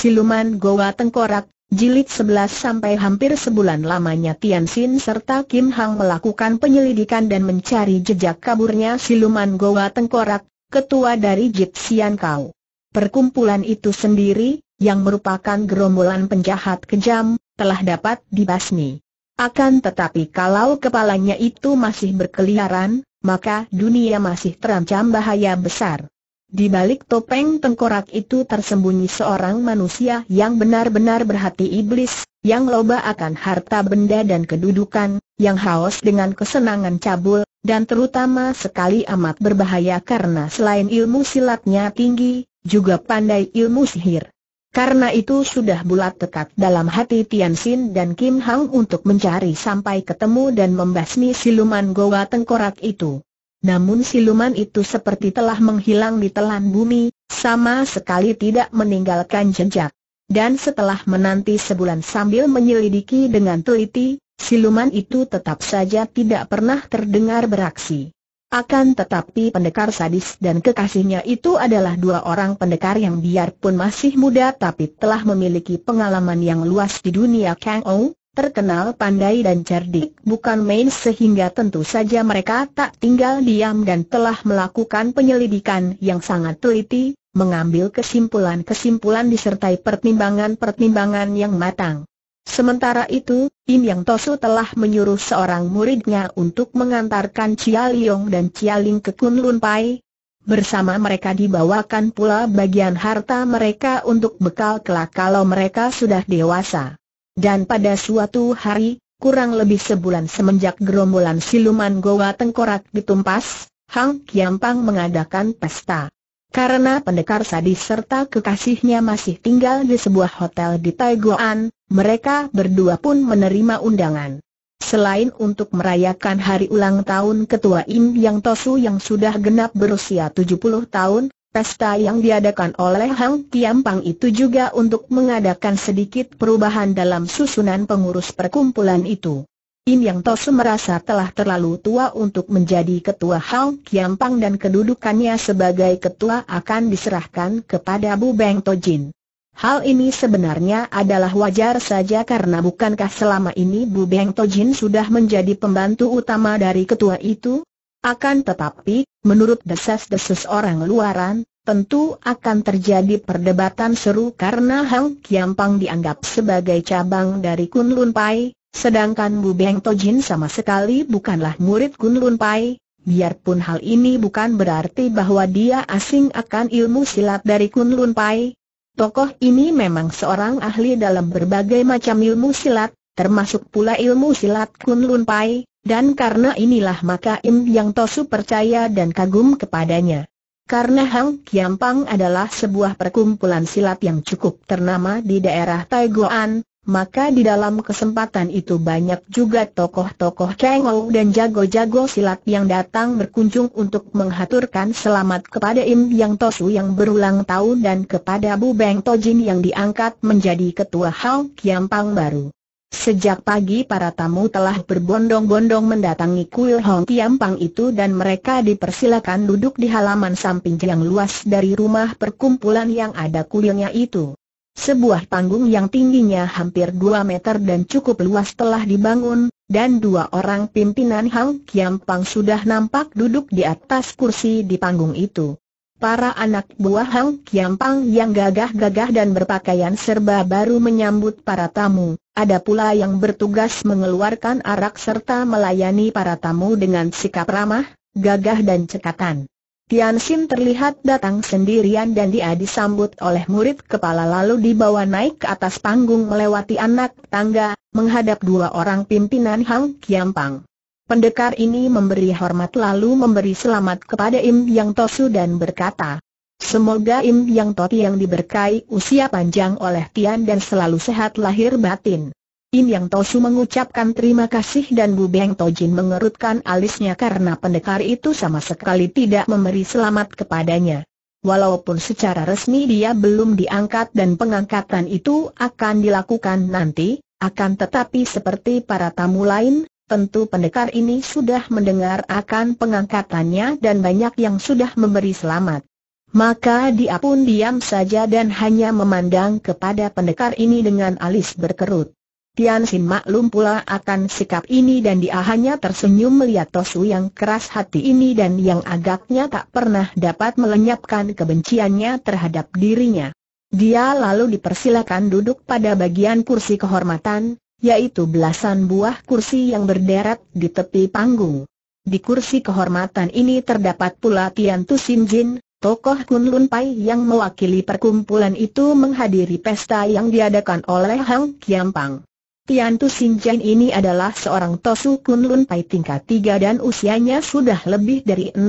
Siluman Goa Tengkorak, Jilid 11 sampai hampir sebulan lamanya Tian Xin serta Kim Hang melakukan penyelidikan dan mencari jejak kaburnya Siluman Goa Tengkorak, ketua dari Jit Sian Kau. Perkumpulan itu sendiri, yang merupakan gerombolan penjahat kejam, telah dapat dibasmi. Akan tetapi kalau kepalanya itu masih berkeliaran, maka dunia masih terancam bahaya besar. Di balik topeng tengkorak itu tersembunyi seorang manusia yang benar-benar berhati iblis, yang loba akan harta benda dan kedudukan, yang haus dengan kesenangan cabul, dan terutama sekali amat berbahaya karena selain ilmu silatnya tinggi, juga pandai ilmu sihir. Karena itu sudah bulat tekad dalam hati Tian Xin dan Kim Hang untuk mencari sampai ketemu dan membasmi siluman goa tengkorak itu. Namun siluman itu seperti telah menghilang di telan bumi, sama sekali tidak meninggalkan jejak. Dan setelah menanti sebulan sambil menyelidiki dengan teliti, siluman itu tetap saja tidak pernah terdengar beraksi. Akan tetapi pendekar sadis dan kekasihnya itu adalah dua orang pendekar yang biarpun masih muda tapi telah memiliki pengalaman yang luas di dunia Kang Ong. Terkenal pandai dan cerdik bukan main sehingga tentu saja mereka tak tinggal diam dan telah melakukan penyelidikan yang sangat teliti, mengambil kesimpulan-kesimpulan disertai pertimbangan-pertimbangan yang matang. Sementara itu, Im Yang Tosu telah menyuruh seorang muridnya untuk mengantarkan Chia Liong dan Chia Ling ke Lun Pai, Bersama mereka dibawakan pula bagian harta mereka untuk bekal kelak kalau mereka sudah dewasa. Dan pada suatu hari, kurang lebih sebulan semenjak gerombolan siluman Goa Tengkorak ditumpas, Hang Kiampang mengadakan pesta. Karena pendekar sadis serta kekasihnya masih tinggal di sebuah hotel di Taiguan, mereka berdua pun menerima undangan. Selain untuk merayakan hari ulang tahun Ketua Im Yang Tosu yang sudah genap berusia 70 tahun, Pesta yang diadakan oleh Hang Pang itu juga untuk mengadakan sedikit perubahan dalam susunan pengurus perkumpulan itu. In Yang Tosu merasa telah terlalu tua untuk menjadi ketua Hang Pang dan kedudukannya sebagai ketua akan diserahkan kepada Bu Beng Jin. Hal ini sebenarnya adalah wajar saja karena bukankah selama ini Bu Beng Jin sudah menjadi pembantu utama dari ketua itu? Akan tetapi, menurut desas-desus orang luaran, tentu akan terjadi perdebatan seru karena Hang Kiampang dianggap sebagai cabang dari Kun Lun Pai, sedangkan Bu Beng Tojin sama sekali bukanlah murid Kun Lun Pai. Biarpun hal ini bukan berarti bahwa dia asing akan ilmu silat dari Kun Lun Pai. Tokoh ini memang seorang ahli dalam berbagai macam ilmu silat, termasuk pula ilmu silat Lun Pai, dan karena inilah maka Im Yang Tosu percaya dan kagum kepadanya. Karena Hang Kiampang adalah sebuah perkumpulan silat yang cukup ternama di daerah Taiguan, maka di dalam kesempatan itu banyak juga tokoh-tokoh cengol dan jago-jago silat yang datang berkunjung untuk menghaturkan selamat kepada Im Yang Tosu yang berulang tahun dan kepada Bu Beng Tojin yang diangkat menjadi ketua Hang Kiampang baru. Sejak pagi para tamu telah berbondong-bondong mendatangi kuil Hong Pang itu dan mereka dipersilakan duduk di halaman samping yang luas dari rumah perkumpulan yang ada kuilnya itu. Sebuah panggung yang tingginya hampir 2 meter dan cukup luas telah dibangun, dan dua orang pimpinan Tiam Pang sudah nampak duduk di atas kursi di panggung itu. Para anak buah Hang Kiampang yang gagah-gagah dan berpakaian serba baru menyambut para tamu, ada pula yang bertugas mengeluarkan arak serta melayani para tamu dengan sikap ramah, gagah dan cekatan. Tian Xin terlihat datang sendirian dan dia disambut oleh murid kepala lalu dibawa naik ke atas panggung melewati anak tangga, menghadap dua orang pimpinan Hang Kiampang. Pendekar ini memberi hormat lalu memberi selamat kepada Im Yang Tosu dan berkata, Semoga Im Yang Toti yang diberkai usia panjang oleh Tian dan selalu sehat lahir batin. Im Yang Tosu mengucapkan terima kasih dan Bu Beng Tojin mengerutkan alisnya karena pendekar itu sama sekali tidak memberi selamat kepadanya. Walaupun secara resmi dia belum diangkat dan pengangkatan itu akan dilakukan nanti, akan tetapi seperti para tamu lain, Tentu pendekar ini sudah mendengar akan pengangkatannya dan banyak yang sudah memberi selamat. Maka dia pun diam saja dan hanya memandang kepada pendekar ini dengan alis berkerut. Tian Xin maklum pula akan sikap ini dan dia hanya tersenyum melihat Tosu yang keras hati ini dan yang agaknya tak pernah dapat melenyapkan kebenciannya terhadap dirinya. Dia lalu dipersilakan duduk pada bagian kursi kehormatan, yaitu belasan buah kursi yang berderet di tepi panggung. Di kursi kehormatan ini terdapat pula Tian Tu Sim Jin, tokoh Kunlun Pai yang mewakili perkumpulan itu menghadiri pesta yang diadakan oleh Hang Kiampang. Tian Tu Sim Jin ini adalah seorang Tosu Kunlun Pai tingkat tiga dan usianya sudah lebih dari 60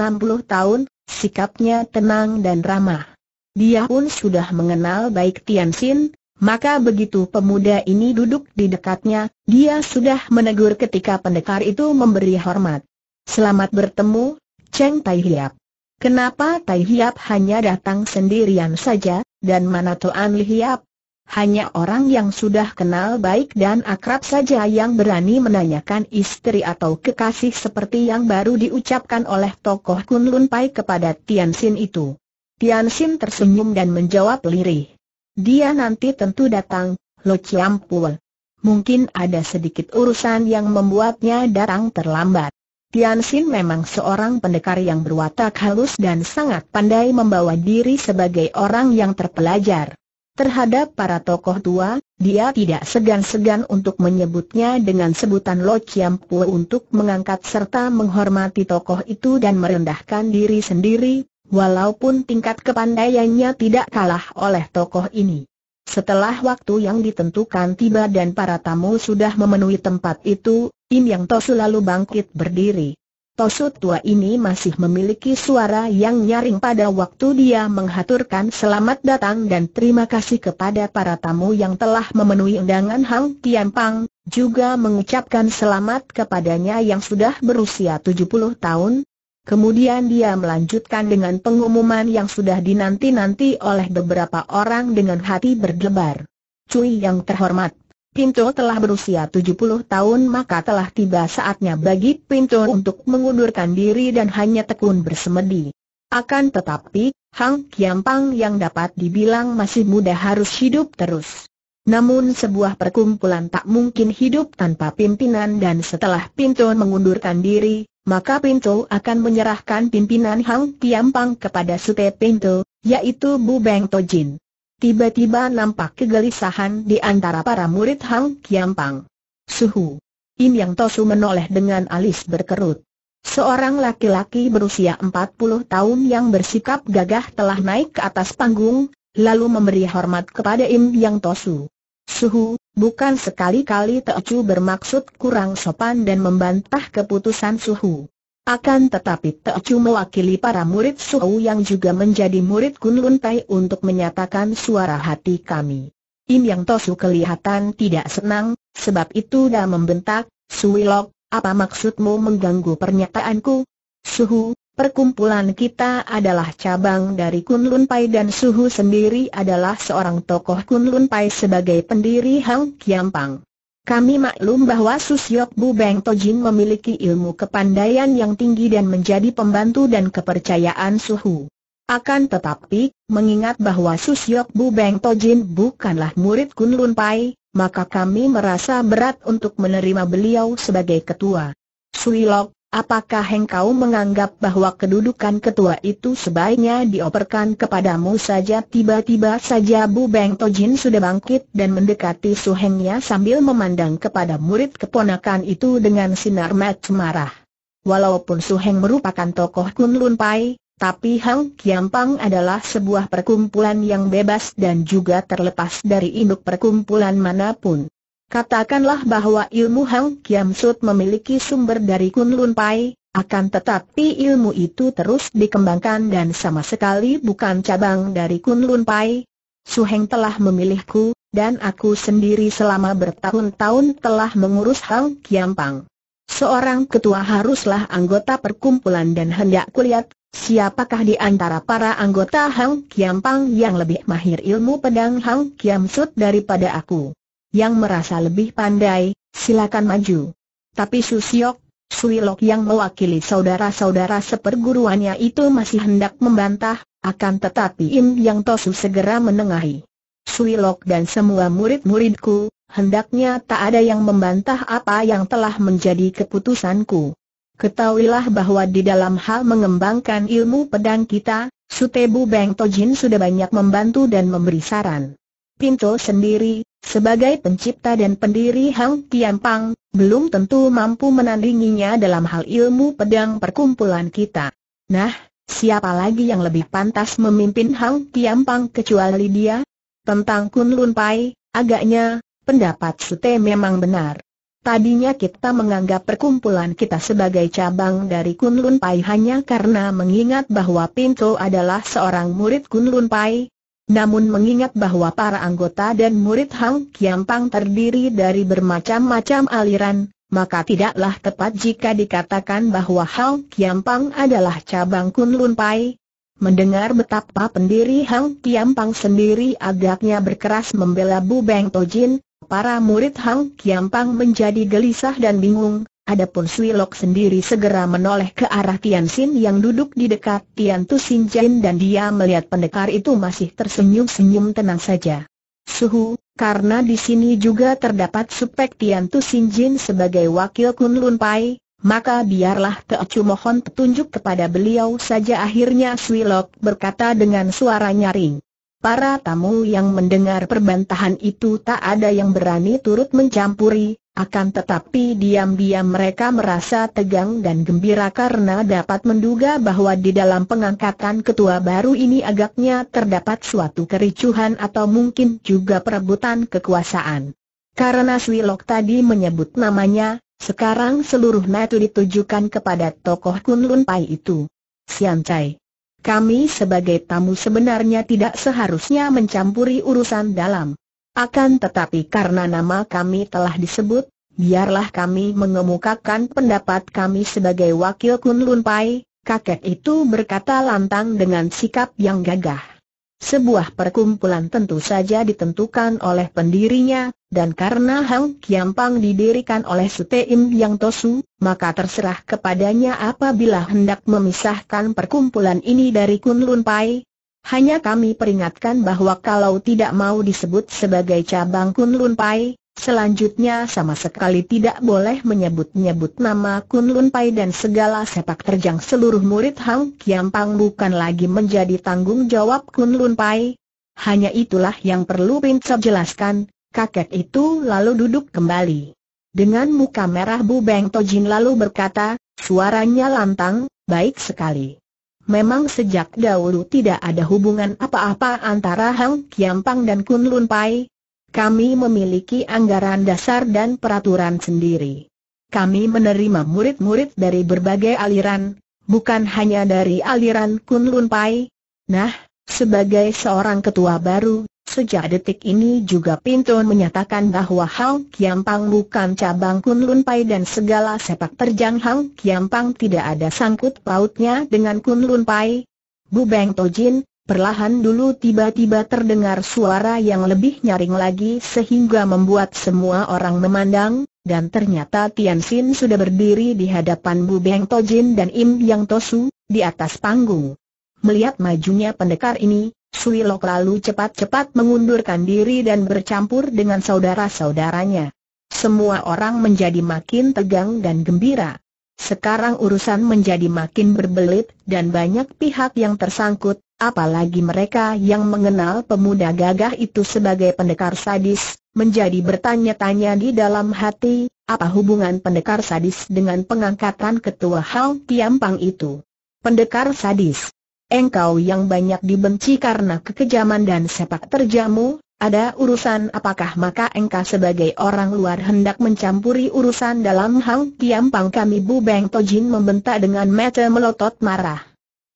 tahun, sikapnya tenang dan ramah. Dia pun sudah mengenal baik Tian Xin, maka begitu pemuda ini duduk di dekatnya, dia sudah menegur ketika pendekar itu memberi hormat. Selamat bertemu, Cheng Tai Hiap. Kenapa Tai Hiap hanya datang sendirian saja, dan mana Toan Li Hiap? Hanya orang yang sudah kenal baik dan akrab saja yang berani menanyakan istri atau kekasih seperti yang baru diucapkan oleh tokoh Kun Lun Pai kepada Tian Xin itu. Tian Xin tersenyum dan menjawab lirih. Dia nanti tentu datang, Lo Chiam Pul. Mungkin ada sedikit urusan yang membuatnya datang terlambat. Tian Xin memang seorang pendekar yang berwatak halus dan sangat pandai membawa diri sebagai orang yang terpelajar. Terhadap para tokoh tua, dia tidak segan-segan untuk menyebutnya dengan sebutan Lo Chiam Pua untuk mengangkat serta menghormati tokoh itu dan merendahkan diri sendiri, walaupun tingkat kepandaiannya tidak kalah oleh tokoh ini. Setelah waktu yang ditentukan tiba dan para tamu sudah memenuhi tempat itu, Im Yang Tosu lalu bangkit berdiri. Tosu tua ini masih memiliki suara yang nyaring pada waktu dia menghaturkan selamat datang dan terima kasih kepada para tamu yang telah memenuhi undangan Hang Tianpang, juga mengucapkan selamat kepadanya yang sudah berusia 70 tahun, Kemudian dia melanjutkan dengan pengumuman yang sudah dinanti-nanti oleh beberapa orang dengan hati berdebar. Cui yang terhormat, Pinto telah berusia 70 tahun maka telah tiba saatnya bagi Pinto untuk mengundurkan diri dan hanya tekun bersemedi. Akan tetapi, Hang Kiampang yang dapat dibilang masih muda harus hidup terus. Namun sebuah perkumpulan tak mungkin hidup tanpa pimpinan dan setelah Pinto mengundurkan diri, maka Pinto akan menyerahkan pimpinan Hang Tiampang kepada Sute Pinto, yaitu Bu Beng Tojin. Tiba-tiba nampak kegelisahan di antara para murid Hang Tiampang. Suhu. Im Yang Tosu menoleh dengan alis berkerut. Seorang laki-laki berusia 40 tahun yang bersikap gagah telah naik ke atas panggung, lalu memberi hormat kepada Im Yang Tosu. Suhu, Bukan sekali-kali Teocu bermaksud kurang sopan dan membantah keputusan Suhu. Akan tetapi Teocu mewakili para murid Suhu yang juga menjadi murid Kunlun Tai untuk menyatakan suara hati kami. Im Yang Tosu kelihatan tidak senang, sebab itu dah membentak, Suwilok, apa maksudmu mengganggu pernyataanku? Suhu, Perkumpulan kita adalah cabang dari Kunlun Pai dan Suhu sendiri adalah seorang tokoh Kunlun Pai sebagai pendiri Hang Kiampang. Kami maklum bahwa Susyok Bu Beng Tojin memiliki ilmu kepandaian yang tinggi dan menjadi pembantu dan kepercayaan Suhu. Akan tetapi, mengingat bahwa Susyok Bu Beng Tojin bukanlah murid Kunlun Pai, maka kami merasa berat untuk menerima beliau sebagai ketua. Suilok, Apakah engkau menganggap bahwa kedudukan ketua itu sebaiknya dioperkan kepadamu saja tiba-tiba saja Bu Beng Tojin sudah bangkit dan mendekati Su Hengnya sambil memandang kepada murid keponakan itu dengan sinar mat marah. Walaupun Heng merupakan tokoh Kun Lun Pai, tapi Hang Kiampang adalah sebuah perkumpulan yang bebas dan juga terlepas dari induk perkumpulan manapun. Katakanlah bahwa ilmu Hang Kiam Sut memiliki sumber dari Kun Lun Pai, akan tetapi ilmu itu terus dikembangkan dan sama sekali bukan cabang dari Kun Lun Pai. Su Heng telah memilihku, dan aku sendiri selama bertahun-tahun telah mengurus Hang Kiam Pang. Seorang ketua haruslah anggota perkumpulan dan hendak kulihat Siapakah di antara para anggota Hang Kiam Pang yang lebih mahir ilmu pedang Hang Kiam Sut daripada aku? yang merasa lebih pandai, silakan maju. Tapi Susiok, Suilok yang mewakili saudara-saudara seperguruannya itu masih hendak membantah, akan tetapi Im Yang Tosu segera menengahi. Suilok dan semua murid-muridku, hendaknya tak ada yang membantah apa yang telah menjadi keputusanku. Ketahuilah bahwa di dalam hal mengembangkan ilmu pedang kita, Sutebu Beng Tojin sudah banyak membantu dan memberi saran. Pinto sendiri, sebagai pencipta dan pendiri Hang Pang, belum tentu mampu menandinginya dalam hal ilmu pedang perkumpulan kita. Nah, siapa lagi yang lebih pantas memimpin Hang Pang kecuali dia? Tentang Kun Lun Pai, agaknya, pendapat Sute memang benar. Tadinya kita menganggap perkumpulan kita sebagai cabang dari Kun Lun Pai hanya karena mengingat bahwa Pinto adalah seorang murid Kun Lun Pai, namun mengingat bahwa para anggota dan murid Hang Kiampang terdiri dari bermacam-macam aliran, maka tidaklah tepat jika dikatakan bahwa Hang Kiampang adalah cabang Kunlun Pai. Mendengar betapa pendiri Hang Kiampang sendiri agaknya berkeras membela Bu Beng Tojin, para murid Hang Kiampang menjadi gelisah dan bingung, Adapun Swilok sendiri segera menoleh ke arah Tian Xin yang duduk di dekat Tian Tu Xin Jin dan dia melihat pendekar itu masih tersenyum-senyum tenang saja. Suhu, karena di sini juga terdapat supek Tian Tu Xin Jin sebagai wakil Kun Lun Pai, maka biarlah Teocu mohon petunjuk kepada beliau saja akhirnya Swilok berkata dengan suara nyaring. Para tamu yang mendengar perbantahan itu tak ada yang berani turut mencampuri, akan tetapi diam-diam mereka merasa tegang dan gembira karena dapat menduga bahwa di dalam pengangkatan ketua baru ini agaknya terdapat suatu kericuhan atau mungkin juga perebutan kekuasaan. Karena Swilok tadi menyebut namanya, sekarang seluruh metu ditujukan kepada tokoh Kunlun Pai itu. Sian Chai kami sebagai tamu sebenarnya tidak seharusnya mencampuri urusan dalam. Akan tetapi karena nama kami telah disebut, biarlah kami mengemukakan pendapat kami sebagai wakil Kunlun Pai, kakek itu berkata lantang dengan sikap yang gagah. Sebuah perkumpulan tentu saja ditentukan oleh pendirinya, dan karena Hang Kiampang didirikan oleh Suteim Yang Tosu, maka terserah kepadanya apabila hendak memisahkan perkumpulan ini dari Kunlun Pai. Hanya kami peringatkan bahwa kalau tidak mau disebut sebagai cabang Kunlun Pai, Selanjutnya sama sekali tidak boleh menyebut-nyebut nama Kun Lun Pai dan segala sepak terjang seluruh murid Hang Kiam Pang bukan lagi menjadi tanggung jawab Kun Lun Pai. Hanya itulah yang perlu Pincap jelaskan, kakek itu lalu duduk kembali. Dengan muka merah Bu Beng Tojin lalu berkata, suaranya lantang, baik sekali. Memang sejak dahulu tidak ada hubungan apa-apa antara Hang Kiam Pang dan Kun Lun Pai, kami memiliki anggaran dasar dan peraturan sendiri. Kami menerima murid-murid dari berbagai aliran, bukan hanya dari aliran Kunlun Pai. Nah, sebagai seorang ketua baru, sejak detik ini juga Pintun menyatakan bahwa Hang Kiampang bukan cabang Kunlun Pai dan segala sepak terjang Hang Kiampang tidak ada sangkut pautnya dengan Kunlun Pai. Bu Beng Tojin, Perlahan dulu tiba-tiba terdengar suara yang lebih nyaring lagi sehingga membuat semua orang memandang, dan ternyata Tian Xin sudah berdiri di hadapan Bu Beng Tojin dan Im Yang Tosu, di atas panggung. Melihat majunya pendekar ini, Sui Lok lalu cepat-cepat mengundurkan diri dan bercampur dengan saudara-saudaranya. Semua orang menjadi makin tegang dan gembira. Sekarang urusan menjadi makin berbelit dan banyak pihak yang tersangkut, apalagi mereka yang mengenal pemuda gagah itu sebagai pendekar sadis, menjadi bertanya-tanya di dalam hati, apa hubungan pendekar sadis dengan pengangkatan ketua Hau Tiampang itu? Pendekar sadis, engkau yang banyak dibenci karena kekejaman dan sepak terjamu, ada urusan apakah maka engkau sebagai orang luar hendak mencampuri urusan dalam hal Tiampang kami Bu Beng Tojin membentak dengan mata melotot marah.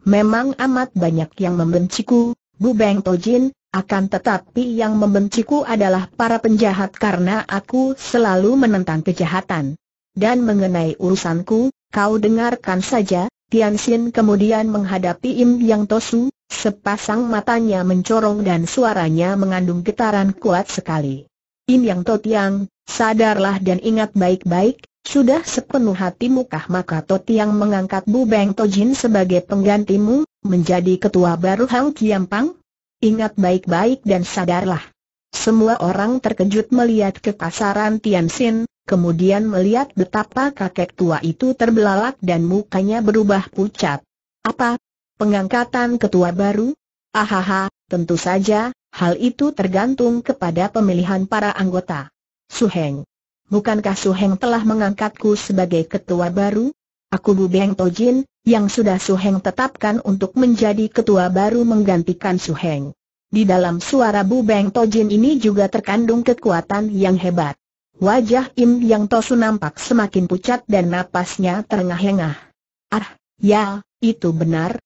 Memang amat banyak yang membenciku, Bu Beng Tojin, akan tetapi yang membenciku adalah para penjahat karena aku selalu menentang kejahatan. Dan mengenai urusanku, kau dengarkan saja, Tian Xin kemudian menghadapi Im Yang Tosu, sepasang matanya mencorong dan suaranya mengandung getaran kuat sekali. Im Yang Totiang, sadarlah dan ingat baik-baik, sudah sepenuh hatimu kah maka Toti yang mengangkat Bu Beng Tojin sebagai penggantimu, menjadi ketua baru Hang Kiampang? Ingat baik-baik dan sadarlah. Semua orang terkejut melihat kekasaran Tian Xin, kemudian melihat betapa kakek tua itu terbelalak dan mukanya berubah pucat. Apa? Pengangkatan ketua baru? Ahaha, tentu saja, hal itu tergantung kepada pemilihan para anggota. Su Heng bukankah Suheng telah mengangkatku sebagai ketua baru? Aku Bu Beng Tojin, yang sudah Suheng tetapkan untuk menjadi ketua baru menggantikan Suheng. Di dalam suara Bu Beng Tojin ini juga terkandung kekuatan yang hebat. Wajah Im Yang Tosu nampak semakin pucat dan napasnya terengah-engah. Ah, ya, itu benar,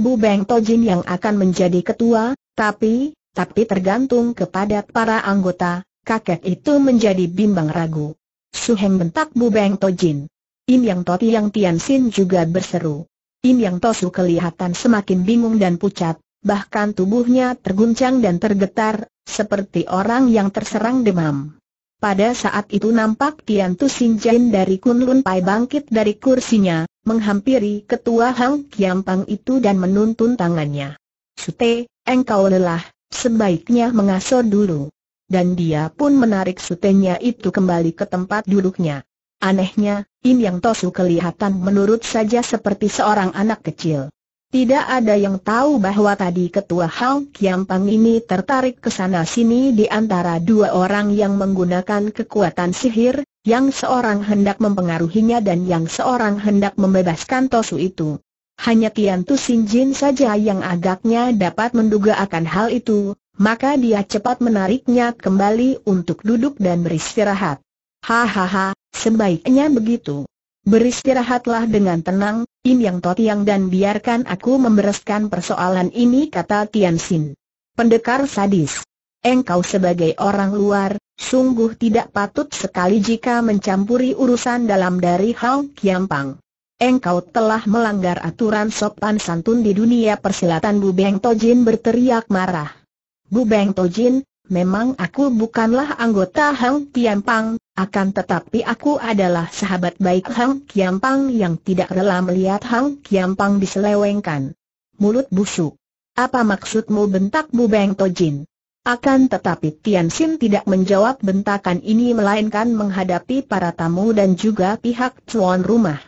Bu Beng Tojin yang akan menjadi ketua, tapi, tapi tergantung kepada para anggota, kakek itu menjadi bimbang ragu. Suheng bentak Bu Bubeng Tojin. Im Yang To Tiang Tian Sin juga berseru. Im Yang Tosu kelihatan semakin bingung dan pucat, bahkan tubuhnya terguncang dan tergetar, seperti orang yang terserang demam. Pada saat itu nampak Tian Tu Sin Jin dari Kunlun Pai bangkit dari kursinya, menghampiri ketua Hang Pang itu dan menuntun tangannya. Sute, engkau lelah, sebaiknya mengasuh dulu dan dia pun menarik sutenya itu kembali ke tempat duduknya. Anehnya, Im Yang Tosu kelihatan menurut saja seperti seorang anak kecil. Tidak ada yang tahu bahwa tadi ketua Hau Kiam ini tertarik ke sana sini di antara dua orang yang menggunakan kekuatan sihir, yang seorang hendak mempengaruhinya dan yang seorang hendak membebaskan Tosu itu. Hanya Tian Tu Sin Jin saja yang agaknya dapat menduga akan hal itu, maka dia cepat menariknya kembali untuk duduk dan beristirahat. Hahaha, sebaiknya begitu. Beristirahatlah dengan tenang, Im Yang Yang dan biarkan aku membereskan persoalan ini kata Tian Xin. Pendekar sadis. Engkau sebagai orang luar, sungguh tidak patut sekali jika mencampuri urusan dalam dari Hao Kiampang. Engkau telah melanggar aturan sopan santun di dunia persilatan Bu Beng Tojin berteriak marah. Bu Beng Tojin, memang aku bukanlah anggota Hang Pang, akan tetapi aku adalah sahabat baik Hang Pang yang tidak rela melihat Hang Pang diselewengkan. Mulut busuk. Apa maksudmu bentak Bu Beng Tojin? Akan tetapi Tian Xin tidak menjawab bentakan ini melainkan menghadapi para tamu dan juga pihak tuan rumah.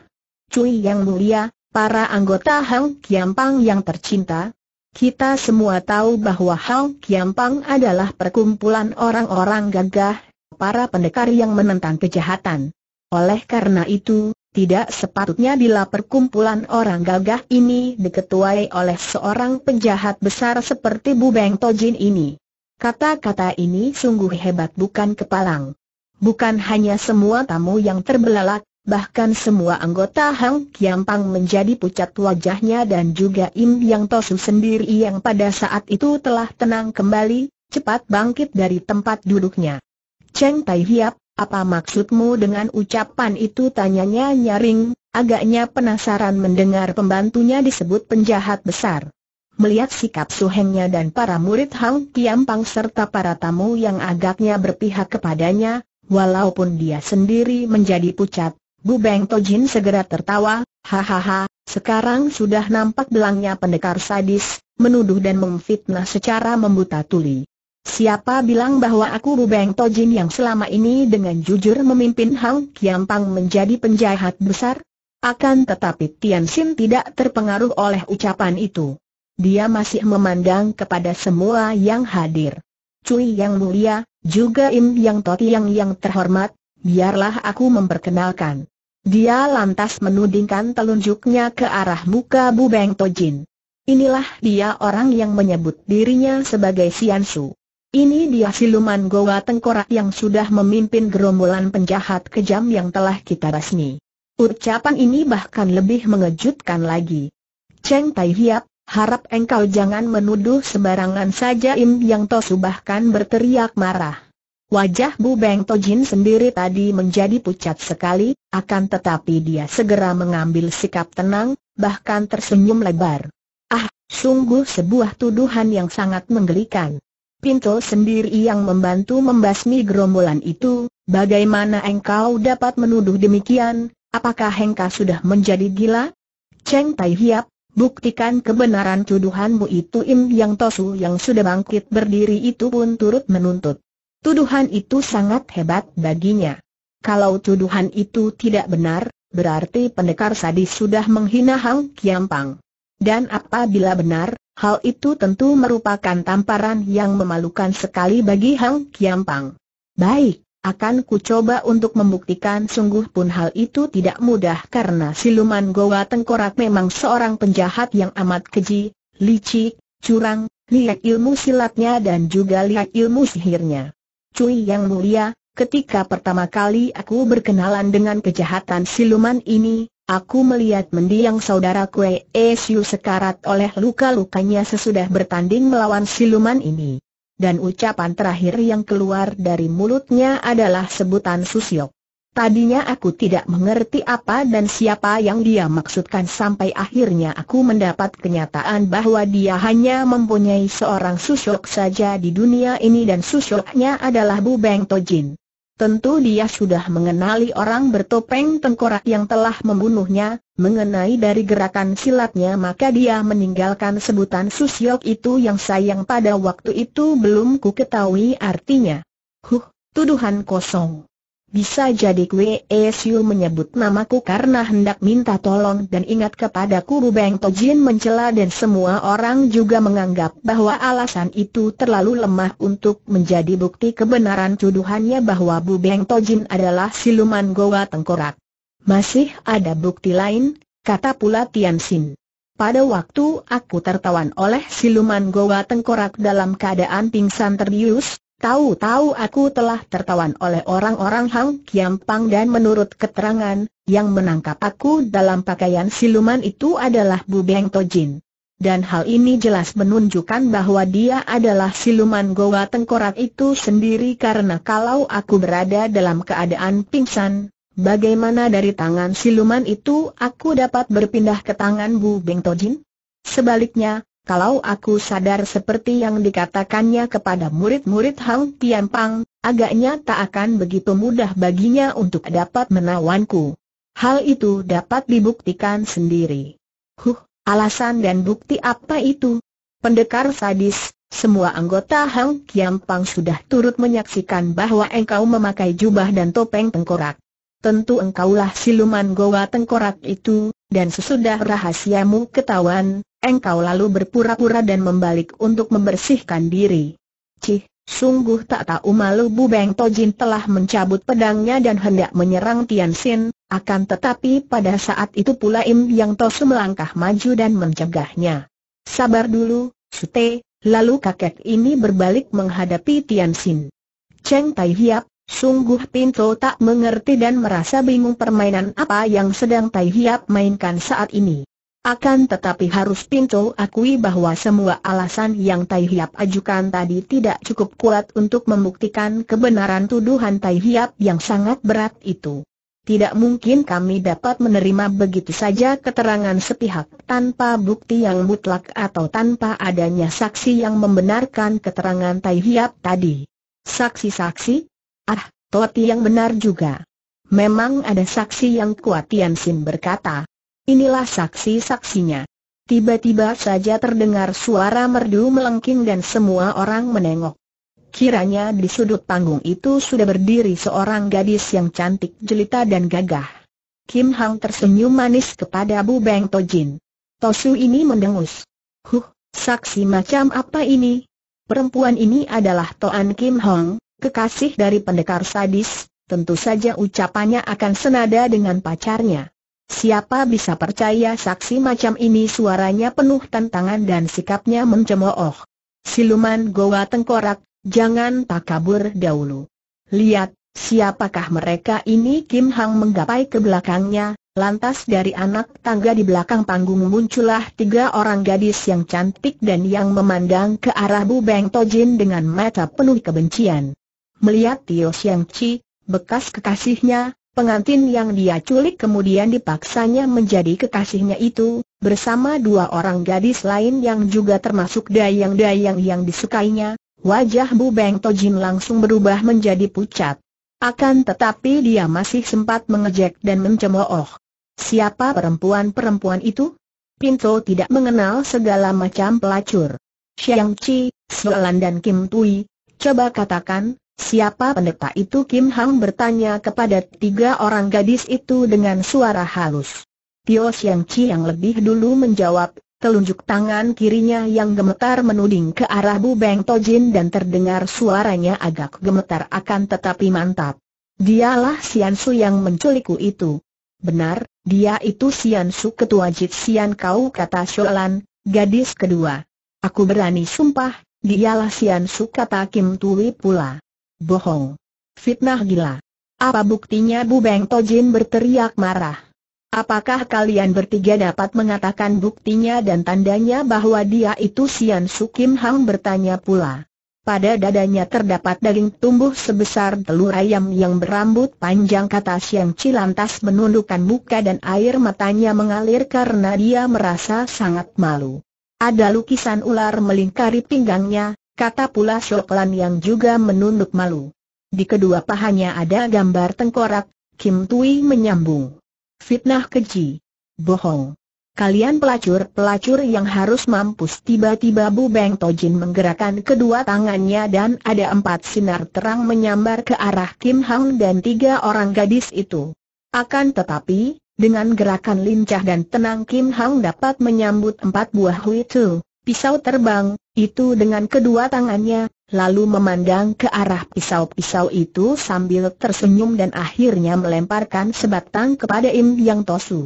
Cui yang mulia, para anggota Hang Kiampang yang tercinta, kita semua tahu bahwa Hau Kiampang adalah perkumpulan orang-orang gagah, para pendekar yang menentang kejahatan. Oleh karena itu, tidak sepatutnya bila perkumpulan orang gagah ini diketuai oleh seorang penjahat besar seperti Bu Beng Tojin ini. Kata-kata ini sungguh hebat bukan kepalang. Bukan hanya semua tamu yang terbelalak, Bahkan semua anggota Hang Kiam Pang menjadi pucat wajahnya dan juga Im Yang Tosu sendiri yang pada saat itu telah tenang kembali, cepat bangkit dari tempat duduknya. Cheng Tai Hiap, apa maksudmu dengan ucapan itu tanyanya nyaring, agaknya penasaran mendengar pembantunya disebut penjahat besar. Melihat sikap suhengnya dan para murid Hang Kiam Pang serta para tamu yang agaknya berpihak kepadanya, walaupun dia sendiri menjadi pucat, Bu Beng Tojin segera tertawa, hahaha, sekarang sudah nampak belangnya pendekar sadis, menuduh dan memfitnah secara membuta tuli. Siapa bilang bahwa aku Bu Beng Tojin yang selama ini dengan jujur memimpin Hang Kiampang menjadi penjahat besar? Akan tetapi Tian Xin tidak terpengaruh oleh ucapan itu. Dia masih memandang kepada semua yang hadir. Cui yang mulia, juga Im yang Toti yang yang terhormat, biarlah aku memperkenalkan. Dia lantas menudingkan telunjuknya ke arah muka Bu Beng Tojin. Inilah dia orang yang menyebut dirinya sebagai Siansu. Ini dia siluman Goa Tengkorak yang sudah memimpin gerombolan penjahat kejam yang telah kita resmi. Ucapan ini bahkan lebih mengejutkan lagi. Cheng Tai Hiap, harap engkau jangan menuduh sembarangan saja Im Yang Tosu bahkan berteriak marah. Wajah Bu Beng Tojin sendiri tadi menjadi pucat sekali, akan tetapi dia segera mengambil sikap tenang, bahkan tersenyum lebar. Ah, sungguh sebuah tuduhan yang sangat menggelikan. Pinto sendiri yang membantu membasmi gerombolan itu, bagaimana engkau dapat menuduh demikian, apakah engkau sudah menjadi gila? Cheng Tai Hiap, buktikan kebenaran tuduhanmu itu Im Yang Tosu yang sudah bangkit berdiri itu pun turut menuntut. Tuduhan itu sangat hebat baginya. Kalau tuduhan itu tidak benar, berarti pendekar sadis sudah menghina Hang Pang. Dan apabila benar, hal itu tentu merupakan tamparan yang memalukan sekali bagi Hang Pang. Baik, akan ku coba untuk membuktikan sungguh pun hal itu tidak mudah karena siluman Goa Tengkorak memang seorang penjahat yang amat keji, licik, curang, lihat ilmu silatnya dan juga lihat ilmu sihirnya. Cui yang mulia, ketika pertama kali aku berkenalan dengan kejahatan siluman ini, aku melihat mendiang saudara Kue Esiu sekarat oleh luka-lukanya sesudah bertanding melawan siluman ini. Dan ucapan terakhir yang keluar dari mulutnya adalah sebutan susyok. Tadinya aku tidak mengerti apa dan siapa yang dia maksudkan sampai akhirnya aku mendapat kenyataan bahwa dia hanya mempunyai seorang susuk saja di dunia ini dan susuknya adalah Bu Beng Tojin. Tentu dia sudah mengenali orang bertopeng tengkorak yang telah membunuhnya, mengenai dari gerakan silatnya maka dia meninggalkan sebutan susyok itu yang sayang pada waktu itu belum ku ketahui artinya. Huh, tuduhan kosong. Bisa jadi Kwe Esiu menyebut namaku karena hendak minta tolong dan ingat kepada Kuru Beng Tojin mencela dan semua orang juga menganggap bahwa alasan itu terlalu lemah untuk menjadi bukti kebenaran tuduhannya bahwa Bu Beng Tojin adalah siluman Goa Tengkorak. Masih ada bukti lain, kata pula Tian Xin. Pada waktu aku tertawan oleh siluman Goa Tengkorak dalam keadaan pingsan terbius, Tahu-tahu aku telah tertawan oleh orang-orang Hang Pang dan menurut keterangan, yang menangkap aku dalam pakaian siluman itu adalah Bu Beng Tojin. Dan hal ini jelas menunjukkan bahwa dia adalah siluman Goa Tengkorak itu sendiri karena kalau aku berada dalam keadaan pingsan, bagaimana dari tangan siluman itu aku dapat berpindah ke tangan Bu Beng Tojin? Sebaliknya, kalau aku sadar seperti yang dikatakannya kepada murid-murid Hang Tianpang, agaknya tak akan begitu mudah baginya untuk dapat menawanku. Hal itu dapat dibuktikan sendiri. Huh, alasan dan bukti apa itu? Pendekar sadis, semua anggota Hang Pang sudah turut menyaksikan bahwa engkau memakai jubah dan topeng tengkorak. Tentu engkaulah siluman goa tengkorak itu, dan sesudah rahasiamu ketahuan, engkau lalu berpura-pura dan membalik untuk membersihkan diri. Cih, sungguh tak tahu malu Bu Beng Tojin telah mencabut pedangnya dan hendak menyerang Tian Xin, akan tetapi pada saat itu pula Im Yang Tosu melangkah maju dan mencegahnya. Sabar dulu, Sute, lalu kakek ini berbalik menghadapi Tian Xin. Cheng Tai Hiap, Sungguh Pinto tak mengerti dan merasa bingung permainan apa yang sedang Tai Hiap mainkan saat ini. Akan tetapi harus Pinto akui bahwa semua alasan yang Tai Hiap ajukan tadi tidak cukup kuat untuk membuktikan kebenaran tuduhan Tai Hiap yang sangat berat itu. Tidak mungkin kami dapat menerima begitu saja keterangan sepihak tanpa bukti yang mutlak atau tanpa adanya saksi yang membenarkan keterangan Tai Hiap tadi. Saksi-saksi, Ah, Toti yang benar juga. Memang ada saksi yang kuat Tian berkata. Inilah saksi-saksinya. Tiba-tiba saja terdengar suara merdu melengking dan semua orang menengok. Kiranya di sudut panggung itu sudah berdiri seorang gadis yang cantik jelita dan gagah. Kim Hang tersenyum manis kepada Bu Beng Tojin. Tosu ini mendengus. Huh, saksi macam apa ini? Perempuan ini adalah Toan Kim Hong, kekasih dari pendekar sadis, tentu saja ucapannya akan senada dengan pacarnya. Siapa bisa percaya saksi macam ini suaranya penuh tantangan dan sikapnya mencemooh. Siluman Goa Tengkorak, jangan tak kabur dahulu. Lihat, siapakah mereka ini Kim Hang menggapai ke belakangnya, lantas dari anak tangga di belakang panggung muncullah tiga orang gadis yang cantik dan yang memandang ke arah Bu Beng Tojin dengan mata penuh kebencian. Melihat Tio Siang Chi, bekas kekasihnya, pengantin yang dia culik kemudian dipaksanya menjadi kekasihnya itu, bersama dua orang gadis lain yang juga termasuk dayang-dayang yang disukainya, wajah Bu Beng Tojin langsung berubah menjadi pucat. Akan tetapi dia masih sempat mengejek dan mencemooh. Siapa perempuan-perempuan itu? Pinto tidak mengenal segala macam pelacur. Siang Chi, Suelan dan Kim Tui, coba katakan, Siapa pendeta itu Kim Hang bertanya kepada tiga orang gadis itu dengan suara halus. Tio Siang Chi yang lebih dulu menjawab, telunjuk tangan kirinya yang gemetar menuding ke arah Bu Beng Tojin dan terdengar suaranya agak gemetar akan tetapi mantap. Dialah Sian Su yang menculikku itu. Benar, dia itu Sian Su ketua Jit Sian Kau kata Sholan, gadis kedua. Aku berani sumpah, dialah Sian Su kata Kim Tui pula. Bohong. Fitnah gila. Apa buktinya Bu Beng Tojin berteriak marah? Apakah kalian bertiga dapat mengatakan buktinya dan tandanya bahwa dia itu Sian Sukim Hang bertanya pula. Pada dadanya terdapat daging tumbuh sebesar telur ayam yang berambut panjang kata Sian Cilantas menundukkan muka dan air matanya mengalir karena dia merasa sangat malu. Ada lukisan ular melingkari pinggangnya, kata pula Shoklan yang juga menunduk malu. Di kedua pahanya ada gambar tengkorak, Kim Tui menyambung. Fitnah keji. Bohong. Kalian pelacur-pelacur yang harus mampus tiba-tiba Bu Beng Tojin menggerakkan kedua tangannya dan ada empat sinar terang menyambar ke arah Kim Hang dan tiga orang gadis itu. Akan tetapi, dengan gerakan lincah dan tenang Kim Hang dapat menyambut empat buah hui Tuh pisau terbang, itu dengan kedua tangannya, lalu memandang ke arah pisau-pisau itu sambil tersenyum dan akhirnya melemparkan sebatang kepada Im Yang Tosu.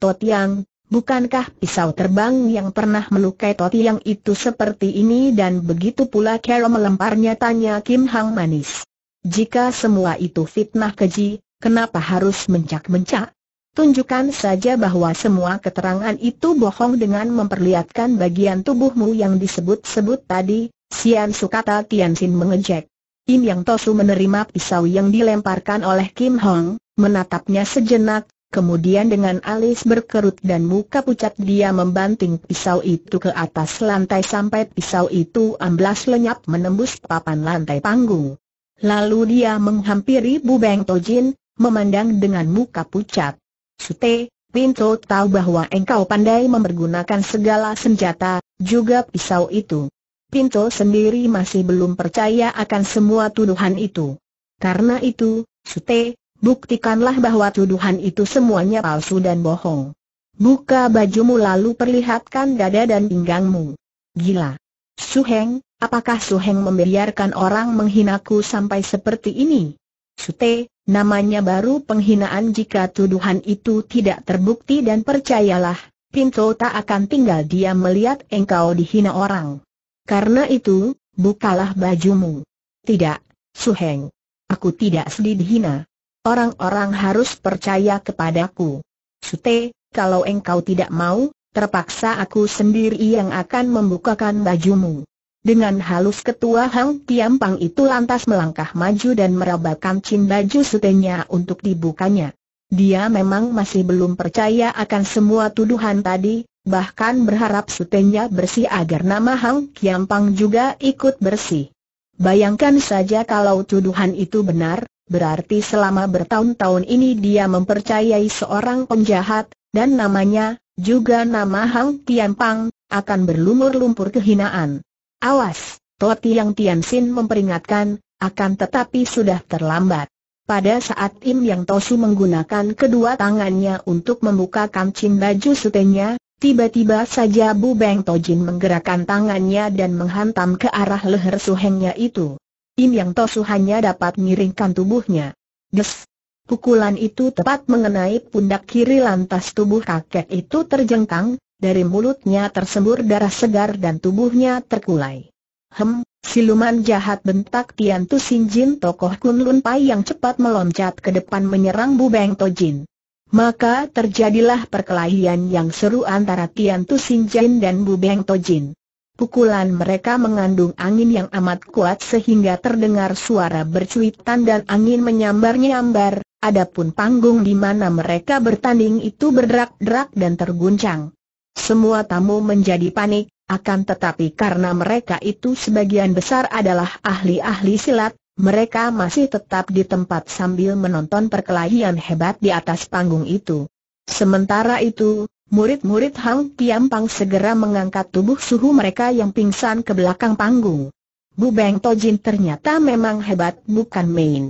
Totiang, bukankah pisau terbang yang pernah melukai Totiang itu seperti ini dan begitu pula Kero melemparnya tanya Kim Hang Manis. Jika semua itu fitnah keji, kenapa harus mencak-mencak? Tunjukkan saja bahwa semua keterangan itu bohong dengan memperlihatkan bagian tubuhmu yang disebut-sebut tadi, Sian Sukata Tianxin mengejek. Im Yang Tosu menerima pisau yang dilemparkan oleh Kim Hong, menatapnya sejenak, kemudian dengan alis berkerut dan muka pucat dia membanting pisau itu ke atas lantai sampai pisau itu amblas lenyap menembus papan lantai panggung. Lalu dia menghampiri Bu Beng Tojin, memandang dengan muka pucat. Sute, Pinto tahu bahwa engkau pandai mempergunakan segala senjata, juga pisau itu. Pinto sendiri masih belum percaya akan semua tuduhan itu. Karena itu, Sute, buktikanlah bahwa tuduhan itu semuanya palsu dan bohong. Buka bajumu lalu perlihatkan dada dan pinggangmu. Gila. Suheng, apakah Suheng membiarkan orang menghinaku sampai seperti ini? Sute, Namanya baru penghinaan jika tuduhan itu tidak terbukti dan percayalah, Pinto tak akan tinggal dia melihat engkau dihina orang. Karena itu, bukalah bajumu. Tidak, Suheng. Aku tidak sedih dihina. Orang-orang harus percaya kepadaku. Sute, kalau engkau tidak mau, terpaksa aku sendiri yang akan membukakan bajumu. Dengan halus ketua Hang Tiampang itu lantas melangkah maju dan merabakan cin baju sutenya untuk dibukanya. Dia memang masih belum percaya akan semua tuduhan tadi, bahkan berharap sutenya bersih agar nama Hang Tiampang juga ikut bersih. Bayangkan saja kalau tuduhan itu benar, Berarti selama bertahun-tahun ini dia mempercayai seorang penjahat, dan namanya, juga nama Hang Pang, akan berlumur lumpur kehinaan. Awas, Toti yang Tianxin memperingatkan, akan tetapi sudah terlambat. Pada saat Im Yang Tosu menggunakan kedua tangannya untuk membuka kancing baju sutenya, tiba-tiba saja Bu Beng Tojin menggerakkan tangannya dan menghantam ke arah leher suhengnya itu. Im Yang Tosu hanya dapat miringkan tubuhnya. Des! Pukulan itu tepat mengenai pundak kiri lantas tubuh kakek itu terjengkang, dari mulutnya tersembur darah segar dan tubuhnya terkulai. Hem, siluman jahat bentak Tian Tu Jin tokoh Kunlun Pai yang cepat meloncat ke depan menyerang Bu Beng To Jin. Maka terjadilah perkelahian yang seru antara Tian Tu Jin dan Bu Beng To Jin. Pukulan mereka mengandung angin yang amat kuat sehingga terdengar suara bercuitan dan angin menyambar-nyambar, adapun panggung di mana mereka bertanding itu berderak-derak dan terguncang. Semua tamu menjadi panik, akan tetapi karena mereka itu sebagian besar adalah ahli-ahli silat, mereka masih tetap di tempat sambil menonton perkelahian hebat di atas panggung itu. Sementara itu, murid-murid Hang Piampang segera mengangkat tubuh suhu mereka yang pingsan ke belakang panggung. Bu Beng Tojin ternyata memang hebat bukan main.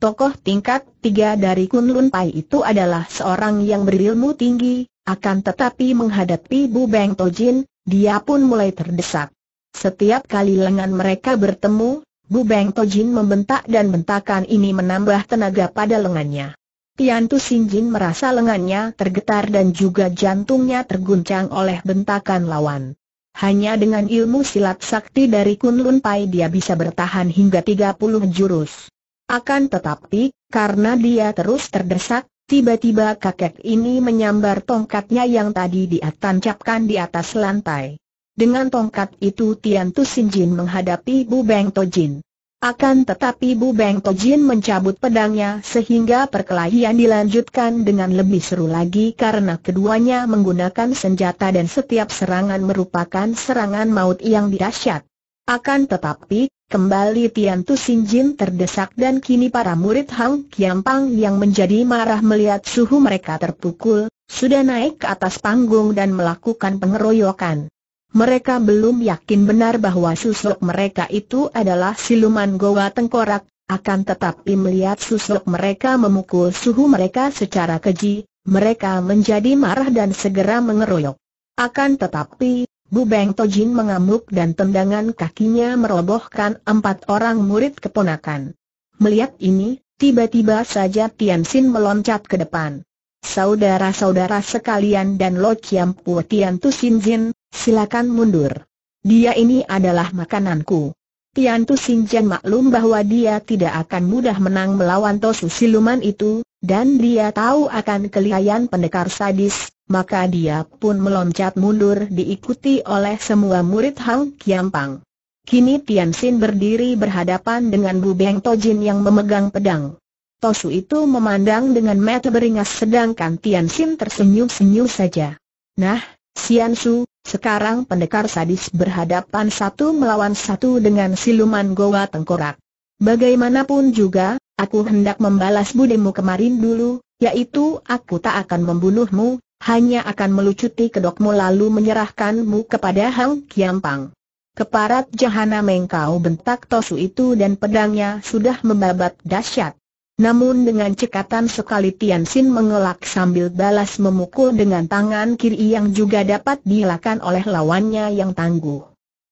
Tokoh tingkat tiga dari Kunlun Pai itu adalah seorang yang berilmu tinggi, akan tetapi menghadapi Bu Beng Tojin, dia pun mulai terdesak. Setiap kali lengan mereka bertemu, Bu Beng Tojin membentak dan bentakan ini menambah tenaga pada lengannya. Tiantu Sinjin merasa lengannya tergetar dan juga jantungnya terguncang oleh bentakan lawan. Hanya dengan ilmu silat sakti dari Kunlun Pai dia bisa bertahan hingga 30 jurus. Akan tetapi, karena dia terus terdesak, tiba-tiba kakek ini menyambar tongkatnya yang tadi dia tancapkan di atas lantai. Dengan tongkat itu Tian Tu Sin Jin menghadapi Bu Beng To Jin. Akan tetapi Bu Beng To Jin mencabut pedangnya sehingga perkelahian dilanjutkan dengan lebih seru lagi karena keduanya menggunakan senjata dan setiap serangan merupakan serangan maut yang dahsyat. Akan tetapi, Kembali Tian Tu Jin terdesak dan kini para murid Hang Pang yang menjadi marah melihat suhu mereka terpukul, sudah naik ke atas panggung dan melakukan pengeroyokan. Mereka belum yakin benar bahwa susuk mereka itu adalah siluman goa tengkorak, akan tetapi melihat susuk mereka memukul suhu mereka secara keji, mereka menjadi marah dan segera mengeroyok. Akan tetapi, Bu Bubeng Tojin mengamuk dan tendangan kakinya merobohkan empat orang murid keponakan. Melihat ini, tiba-tiba saja Tian Xin meloncat ke depan. Saudara-saudara sekalian dan Lo Chiam Pu Tian Tu Xin Jin, silakan mundur. Dia ini adalah makananku. Tian Tu Xin Jin maklum bahwa dia tidak akan mudah menang melawan Tosu Siluman itu, dan dia tahu akan kelihayan pendekar sadis, maka dia pun meloncat mundur diikuti oleh semua murid Hang Kiampang. Kini Tian Xin berdiri berhadapan dengan Bu Beng Tojin yang memegang pedang. Tosu itu memandang dengan mata beringas sedangkan Tian Xin tersenyum-senyum saja. Nah, Sian Su, sekarang pendekar sadis berhadapan satu melawan satu dengan siluman Goa Tengkorak. Bagaimanapun juga, aku hendak membalas budimu kemarin dulu, yaitu aku tak akan membunuhmu, hanya akan melucuti kedokmu lalu menyerahkanmu kepada Hang Kiampang. Keparat jahana mengkau bentak Tosu itu dan pedangnya sudah membabat dahsyat. Namun dengan cekatan sekali Tian Sin mengelak sambil balas memukul dengan tangan kiri yang juga dapat dilakukan oleh lawannya yang tangguh.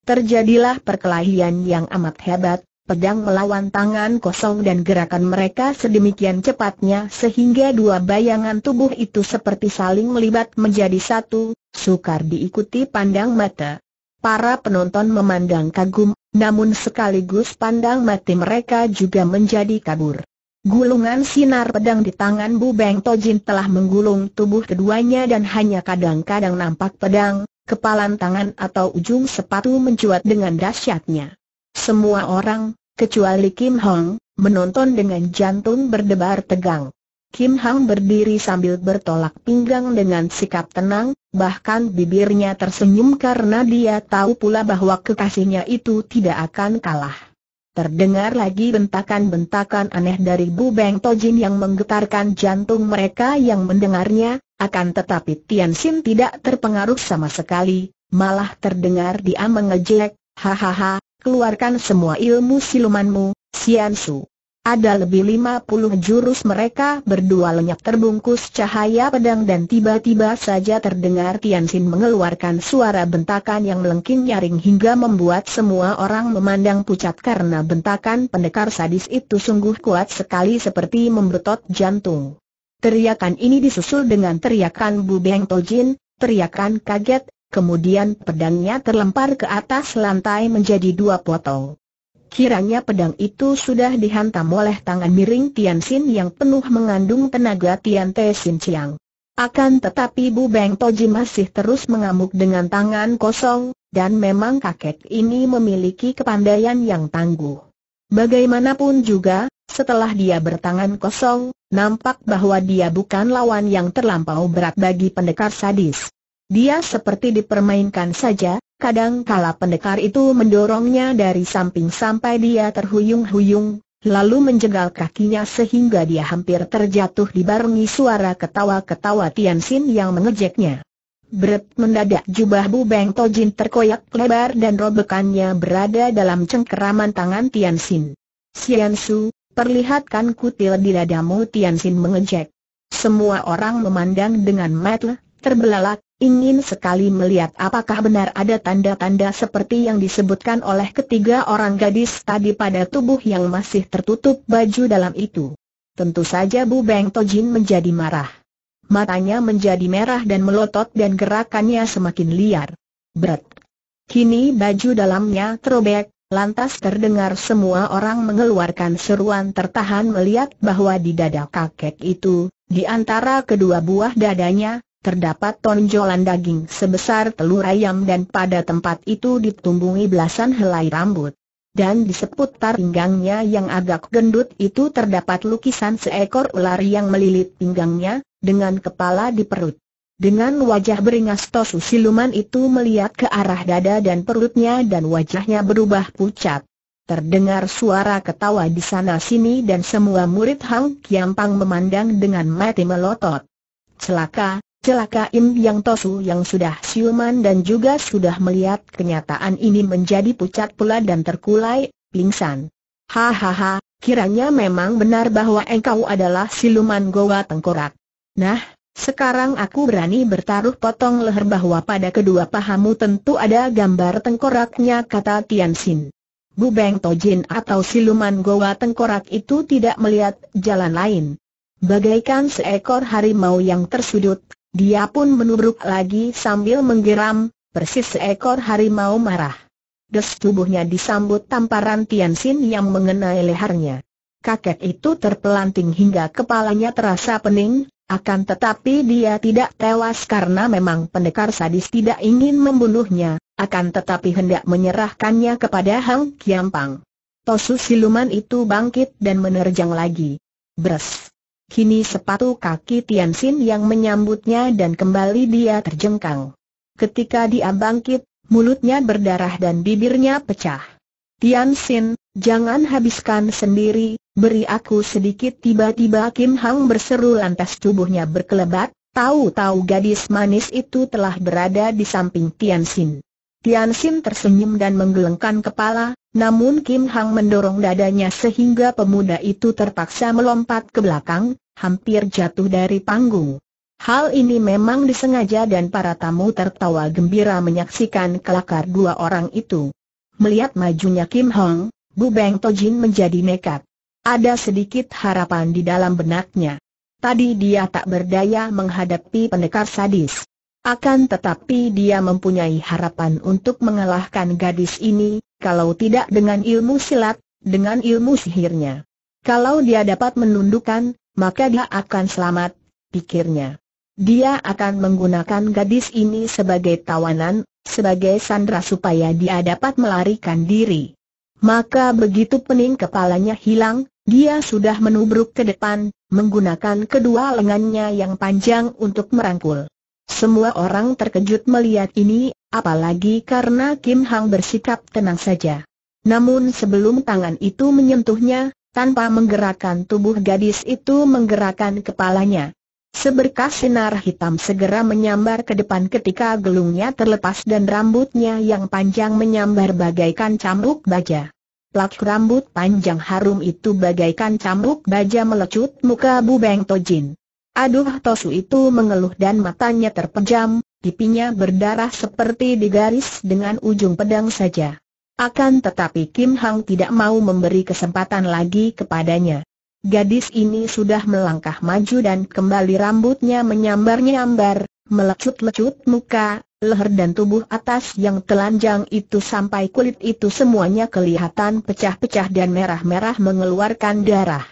Terjadilah perkelahian yang amat hebat, pedang melawan tangan kosong dan gerakan mereka sedemikian cepatnya sehingga dua bayangan tubuh itu seperti saling melibat menjadi satu, sukar diikuti pandang mata. Para penonton memandang kagum, namun sekaligus pandang mati mereka juga menjadi kabur. Gulungan sinar pedang di tangan Bu Beng Tojin telah menggulung tubuh keduanya dan hanya kadang-kadang nampak pedang, kepalan tangan atau ujung sepatu mencuat dengan dahsyatnya. Semua orang, kecuali Kim Hong, menonton dengan jantung berdebar tegang. Kim Hong berdiri sambil bertolak pinggang dengan sikap tenang, bahkan bibirnya tersenyum karena dia tahu pula bahwa kekasihnya itu tidak akan kalah. Terdengar lagi bentakan-bentakan aneh dari Bu Beng Tojin yang menggetarkan jantung mereka yang mendengarnya, akan tetapi Tian Xin tidak terpengaruh sama sekali, malah terdengar dia mengejek, hahaha, keluarkan semua ilmu silumanmu, Su. Ada lebih 50 jurus mereka berdua lenyap terbungkus cahaya pedang dan tiba-tiba saja terdengar Tian Xin mengeluarkan suara bentakan yang melengking nyaring hingga membuat semua orang memandang pucat karena bentakan pendekar sadis itu sungguh kuat sekali seperti membetot jantung. Teriakan ini disusul dengan teriakan Bu Beng Tojin, teriakan kaget, Kemudian pedangnya terlempar ke atas lantai menjadi dua potong. Kiranya pedang itu sudah dihantam oleh tangan miring Tian Xin yang penuh mengandung tenaga Tian Te Xin Chiang. Akan tetapi Bu Beng Toji masih terus mengamuk dengan tangan kosong, dan memang kakek ini memiliki kepandaian yang tangguh. Bagaimanapun juga, setelah dia bertangan kosong, nampak bahwa dia bukan lawan yang terlampau berat bagi pendekar sadis. Dia seperti dipermainkan saja, kadang kala pendekar itu mendorongnya dari samping sampai dia terhuyung-huyung, lalu menjegal kakinya sehingga dia hampir terjatuh dibarengi suara ketawa-ketawa Tian Xin yang mengejeknya. Bret mendadak jubah Bu Beng Tojin terkoyak lebar dan robekannya berada dalam cengkeraman tangan Tian Xin. Xian Su, perlihatkan kutil di dadamu Tian Xin mengejek. Semua orang memandang dengan mata terbelalak, ingin sekali melihat apakah benar ada tanda-tanda seperti yang disebutkan oleh ketiga orang gadis tadi pada tubuh yang masih tertutup baju dalam itu. Tentu saja Bu Beng Tojin menjadi marah. Matanya menjadi merah dan melotot dan gerakannya semakin liar. Berat. Kini baju dalamnya terobek, lantas terdengar semua orang mengeluarkan seruan tertahan melihat bahwa di dada kakek itu, di antara kedua buah dadanya, terdapat tonjolan daging sebesar telur ayam dan pada tempat itu ditumbuhi belasan helai rambut. Dan di seputar pinggangnya yang agak gendut itu terdapat lukisan seekor ular yang melilit pinggangnya, dengan kepala di perut. Dengan wajah beringas Tosu siluman itu melihat ke arah dada dan perutnya dan wajahnya berubah pucat. Terdengar suara ketawa di sana-sini dan semua murid Hang Kiampang memandang dengan mati melotot. Celaka, Celaka Im Yang Tosu yang sudah siuman dan juga sudah melihat kenyataan ini menjadi pucat pula dan terkulai, pingsan. Hahaha, kiranya memang benar bahwa engkau adalah siluman Goa Tengkorak. Nah, sekarang aku berani bertaruh potong leher bahwa pada kedua pahamu tentu ada gambar tengkoraknya kata Tian Xin. Bu Beng Tojin atau siluman Goa Tengkorak itu tidak melihat jalan lain. Bagaikan seekor harimau yang tersudut, dia pun menubruk lagi sambil menggeram, persis seekor harimau marah. Des tubuhnya disambut tamparan Tian yang mengenai lehernya. Kakek itu terpelanting hingga kepalanya terasa pening, akan tetapi dia tidak tewas karena memang pendekar sadis tidak ingin membunuhnya, akan tetapi hendak menyerahkannya kepada Hang Kiampang. Tosu siluman itu bangkit dan menerjang lagi. Bres! Kini sepatu kaki Tianxin yang menyambutnya dan kembali dia terjengkang. Ketika dia bangkit, mulutnya berdarah dan bibirnya pecah. Tianxin, jangan habiskan sendiri, beri aku sedikit tiba-tiba Kim Hang berseru lantas tubuhnya berkelebat, tahu-tahu gadis manis itu telah berada di samping Tianxin. Tian Sim tersenyum dan menggelengkan kepala, namun Kim Hang mendorong dadanya sehingga pemuda itu terpaksa melompat ke belakang, hampir jatuh dari panggung. Hal ini memang disengaja dan para tamu tertawa gembira menyaksikan kelakar dua orang itu. Melihat majunya Kim Hong, Bu Beng Tojin menjadi nekat. Ada sedikit harapan di dalam benaknya. Tadi dia tak berdaya menghadapi pendekar sadis. Akan tetapi dia mempunyai harapan untuk mengalahkan gadis ini, kalau tidak dengan ilmu silat, dengan ilmu sihirnya. Kalau dia dapat menundukkan, maka dia akan selamat, pikirnya. Dia akan menggunakan gadis ini sebagai tawanan, sebagai sandra supaya dia dapat melarikan diri. Maka begitu pening kepalanya hilang, dia sudah menubruk ke depan, menggunakan kedua lengannya yang panjang untuk merangkul. Semua orang terkejut melihat ini, apalagi karena Kim Hang bersikap tenang saja. Namun sebelum tangan itu menyentuhnya, tanpa menggerakkan tubuh gadis itu menggerakkan kepalanya. Seberkas sinar hitam segera menyambar ke depan ketika gelungnya terlepas dan rambutnya yang panjang menyambar bagaikan cambuk baja. Plak rambut panjang harum itu bagaikan cambuk baja melecut muka Bu Beng Tojin. Aduh Tosu itu mengeluh dan matanya terpejam, pipinya berdarah seperti digaris dengan ujung pedang saja. Akan tetapi Kim Hang tidak mau memberi kesempatan lagi kepadanya. Gadis ini sudah melangkah maju dan kembali rambutnya menyambar-nyambar, melecut-lecut muka, leher dan tubuh atas yang telanjang itu sampai kulit itu semuanya kelihatan pecah-pecah dan merah-merah mengeluarkan darah.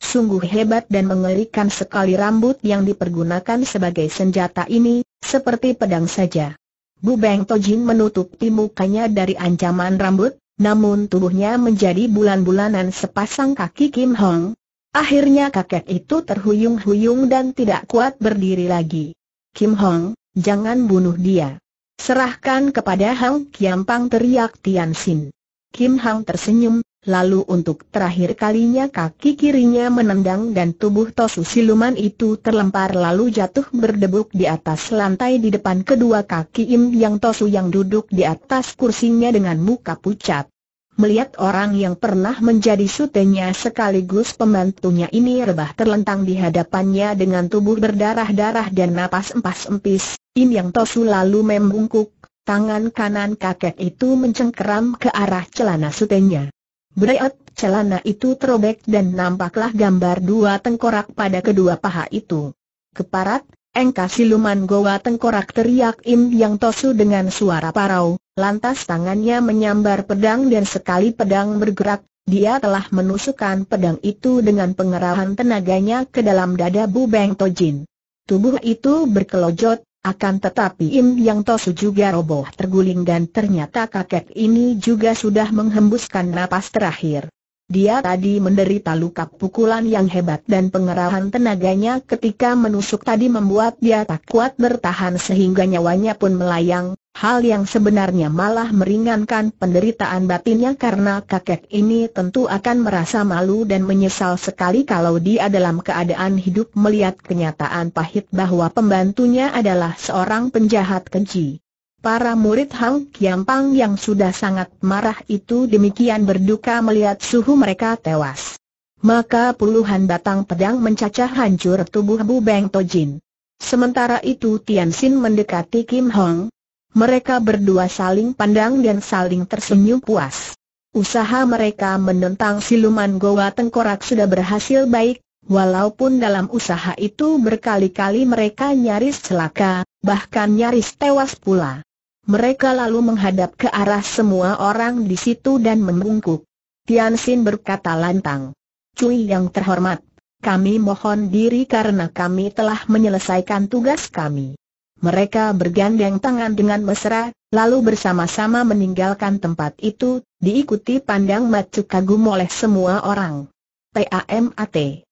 Sungguh hebat dan mengerikan sekali rambut yang dipergunakan sebagai senjata ini, seperti pedang saja. Bu Beng Tojin menutupi mukanya dari ancaman rambut, namun tubuhnya menjadi bulan-bulanan sepasang kaki Kim Hong. Akhirnya kakek itu terhuyung-huyung dan tidak kuat berdiri lagi. Kim Hong, jangan bunuh dia. Serahkan kepada Hang Kiampang teriak Tian Xin. Kim Hong tersenyum, Lalu untuk terakhir kalinya kaki kirinya menendang dan tubuh Tosu Siluman itu terlempar lalu jatuh berdebuk di atas lantai di depan kedua kaki Im Yang Tosu yang duduk di atas kursinya dengan muka pucat. Melihat orang yang pernah menjadi sutenya sekaligus pembantunya ini rebah terlentang di hadapannya dengan tubuh berdarah-darah dan napas empas-empis, Im Yang Tosu lalu membungkuk, tangan kanan kakek itu mencengkeram ke arah celana sutenya. Berat, celana itu terobek dan nampaklah gambar dua tengkorak pada kedua paha itu. Keparat, engkau siluman goa tengkorak teriak Im Yang Tosu dengan suara parau, lantas tangannya menyambar pedang dan sekali pedang bergerak, dia telah menusukkan pedang itu dengan pengerahan tenaganya ke dalam dada Bu Beng Tojin. Tubuh itu berkelojot, akan tetapi Im Yang Tosu juga roboh terguling dan ternyata kakek ini juga sudah menghembuskan napas terakhir. Dia tadi menderita luka pukulan yang hebat dan pengerahan tenaganya ketika menusuk tadi membuat dia tak kuat bertahan sehingga nyawanya pun melayang, hal yang sebenarnya malah meringankan penderitaan batinnya karena kakek ini tentu akan merasa malu dan menyesal sekali kalau dia dalam keadaan hidup melihat kenyataan pahit bahwa pembantunya adalah seorang penjahat keji. Para murid Hang Kiampang yang sudah sangat marah itu demikian berduka melihat suhu mereka tewas. Maka puluhan batang pedang mencacah hancur tubuh Bu Beng Tojin. Sementara itu Tian Xin mendekati Kim Hong. Mereka berdua saling pandang dan saling tersenyum puas. Usaha mereka menentang siluman Goa Tengkorak sudah berhasil baik, walaupun dalam usaha itu berkali-kali mereka nyaris celaka, bahkan nyaris tewas pula. Mereka lalu menghadap ke arah semua orang di situ dan membungkuk. Tian Xin berkata lantang. Cui yang terhormat, kami mohon diri karena kami telah menyelesaikan tugas kami. Mereka bergandeng tangan dengan mesra, lalu bersama-sama meninggalkan tempat itu, diikuti pandang macu kagum oleh semua orang. PAMAT